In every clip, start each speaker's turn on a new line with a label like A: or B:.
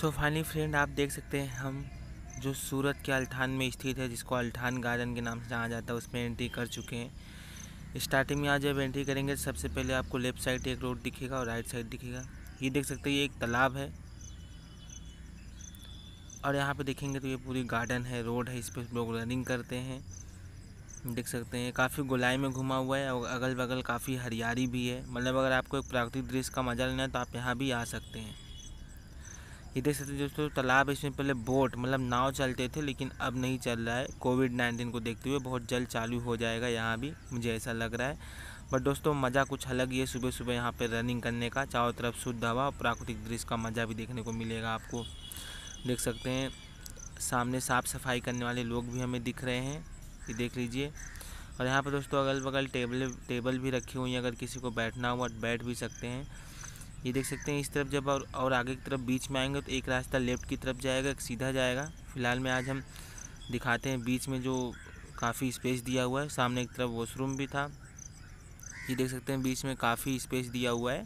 A: so finally friend आप देख सकते हैं हम जो सूरत के अल्थान में स्थित है जिसको अल्ठान गार्डन के नाम से जाना जाता है उसमें एंट्री कर चुके हैं स्टार्टिंग में आज जब एंट्री करेंगे सबसे पहले आपको लेफ्ट साइड एक रोड दिखेगा और राइट साइड दिखेगा ये देख सकते हैं ये एक तालाब है और यहाँ पे देखेंगे तो ये पूरी गार्डन है रोड है इस पर लोग रनिंग करते हैं देख सकते हैं काफ़ी गुलाई में घुमा हुआ है और अगल बगल काफ़ी हरियाली भी है मतलब अगर आपको एक प्राकृतिक दृश्य का मजा लेना है तो आप यहाँ भी आ सकते हैं ये देख सकते हैं दोस्तों तालाब इसमें पहले बोट मतलब नाव चलते थे लेकिन अब नहीं चल रहा है कोविड नाइन्टीन को देखते हुए बहुत जल्द चालू हो जाएगा यहाँ भी मुझे ऐसा लग रहा है बट दोस्तों मज़ा कुछ अलग ही है सुबह सुबह यहाँ पर रनिंग करने का चारों तरफ शुद्ध हवा और प्राकृतिक दृश्य का मज़ा भी देखने को मिलेगा आपको देख सकते हैं सामने साफ़ सफाई करने वाले लोग भी हमें दिख रहे हैं ये देख लीजिए और यहाँ पर दोस्तों अगल बगल टेबल टेबल भी रखी हुई हैं अगर किसी को बैठना हुआ बैठ भी सकते हैं ये देख सकते हैं इस तरफ जब और, और आगे की तरफ बीच में आएंगे तो एक रास्ता लेफ़्ट की तरफ जाएगा एक सीधा जाएगा फ़िलहाल में आज हम दिखाते हैं बीच में जो काफ़ी स्पेस दिया हुआ है सामने की तरफ वॉशरूम भी था ये देख सकते हैं बीच में काफ़ी स्पेस दिया हुआ है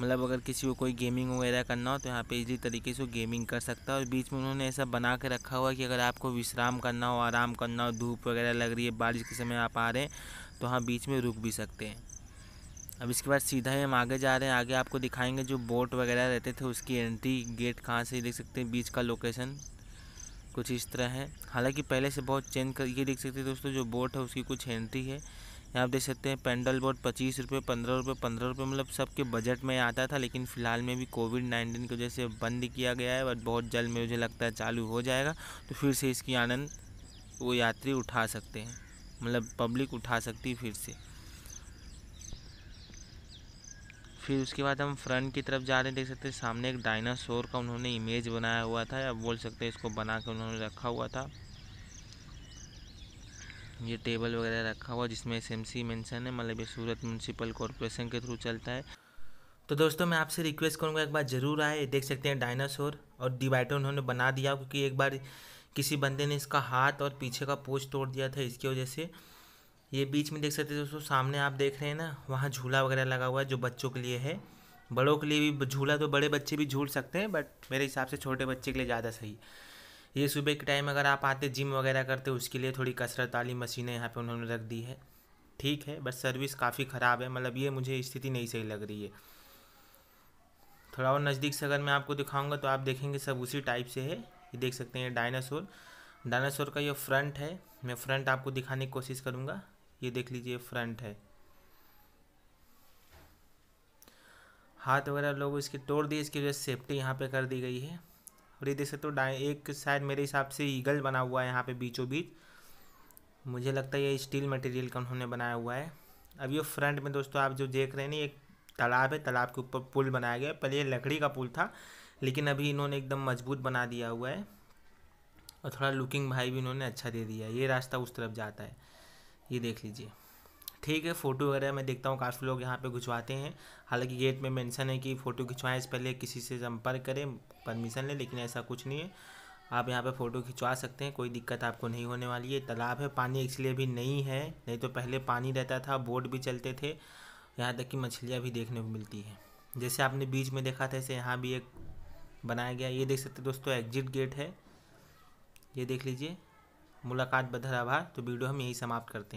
A: मतलब अगर किसी को कोई गेमिंग वगैरह करना हो तो यहाँ पे इजी तरीके से गेमिंग कर सकता है और बीच में उन्होंने ऐसा बना के रखा हुआ है कि अगर आपको विश्राम करना हो आराम करना हो धूप वगैरह लग रही है बारिश के समय आप आ रहे हैं तो हाँ बीच में रुक भी सकते हैं अब इसके बाद सीधा ही हम आगे जा रहे हैं आगे आपको दिखाएंगे जो बोट वगैरह रहते थे उसकी एंट्री गेट कहाँ से देख सकते हैं बीच का लोकेशन कुछ इस तरह है हालांकि पहले से बहुत चेंज कर ये देख सकते हैं दोस्तों जो बोट है उसकी कुछ एंट्री है यहाँ आप देख सकते हैं पेंडल बोट पच्चीस रुपये पंद्रह रुपये पंद्रह रुपये मतलब सबके बजट में आता था लेकिन फ़िलहाल में भी कोविड नाइन्टीन की वजह से बंद किया गया है बट बहुत जल्द में मुझे लगता है चालू हो जाएगा तो फिर से इसकी आनंद वो यात्री उठा सकते हैं मतलब पब्लिक उठा सकती फिर से फिर उसके बाद हम फ्रंट की तरफ जा रहे हैं देख सकते हैं सामने एक डायनासोर का उन्होंने इमेज बनाया हुआ था या बोल सकते हैं इसको बना के उन्होंने रखा हुआ था ये टेबल वगैरह रखा हुआ जिसमें एस एम सी मेंशन है मतलब ये सूरत म्यूनसिपल कॉरपोरेशन के थ्रू चलता है तो दोस्तों मैं आपसे रिक्वेस्ट करूँगा एक बार ज़रूर आए देख सकते हैं डायनासोर और डिवाइडर उन्होंने बना दिया क्योंकि एक बार किसी बंदे ने इसका हाथ और पीछे का पोज तोड़ दिया था इसकी वजह से ये बीच में देख सकते हैं दोस्तों सामने आप देख रहे हैं ना वहाँ झूला वगैरह लगा हुआ है जो बच्चों के लिए है बड़ों के लिए भी झूला तो बड़े बच्चे भी झूल सकते हैं बट मेरे हिसाब से छोटे बच्चे के लिए ज़्यादा सही ये सुबह के टाइम अगर आप आते जिम वगैरह करते उसके लिए थोड़ी कसरत वाली मशीनें यहाँ पर उन्होंने रख दी है ठीक है बस सर्विस काफ़ी ख़राब है मतलब ये मुझे स्थिति नहीं सही लग रही है थोड़ा और नज़दीक से अगर मैं आपको दिखाऊंगा तो आप देखेंगे सब उसी टाइप से है ये देख सकते हैं डायनासोर डायनासोर का ये फ्रंट है मैं फ्रंट आपको दिखाने की कोशिश करूँगा ये देख लीजिए फ्रंट है हाथ वगैरह लोग इसके तोड़ दिए इसकी जो सेफ्टी यहाँ पे कर दी गई है और ये देख सकते हो डाय एक शायद मेरे हिसाब से ईगल बना हुआ है यहाँ पे बीचों बीच मुझे लगता है ये स्टील मटेरियल का उन्होंने बनाया हुआ है अब ये फ्रंट में दोस्तों आप जो देख रहे हैं ना एक तालाब है तालाब के ऊपर पुल बनाया गया है पहले ये लकड़ी का पुल था लेकिन अभी इन्होंने एकदम मजबूत बना दिया हुआ है और थोड़ा लुकिंग भाई भी इन्होंने अच्छा दे दिया ये रास्ता उस तरफ जाता है ये देख लीजिए ठीक है फ़ोटो वगैरह मैं देखता हूँ काफ़ी लोग यहाँ पे घिंचवाते हैं हालांकि गेट में मेंशन है कि फ़ोटो खिंचवाएं से पहले किसी से संपर्क करें परमिशन लें लेकिन ऐसा कुछ नहीं है आप यहाँ पे फ़ोटो खिंचवा सकते हैं कोई दिक्कत आपको नहीं होने वाली है तालाब है पानी इसलिए भी नहीं है नहीं तो पहले पानी रहता था बोट भी चलते थे यहाँ तक कि मछलियाँ भी देखने को मिलती हैं जैसे आपने बीच में देखा था ऐसे यहाँ भी एक बनाया गया ये देख सकते दोस्तों एग्जिट गेट है ये देख लीजिए मुलाकात बधर आभार तो वीडियो हम यही समाप्त करते हैं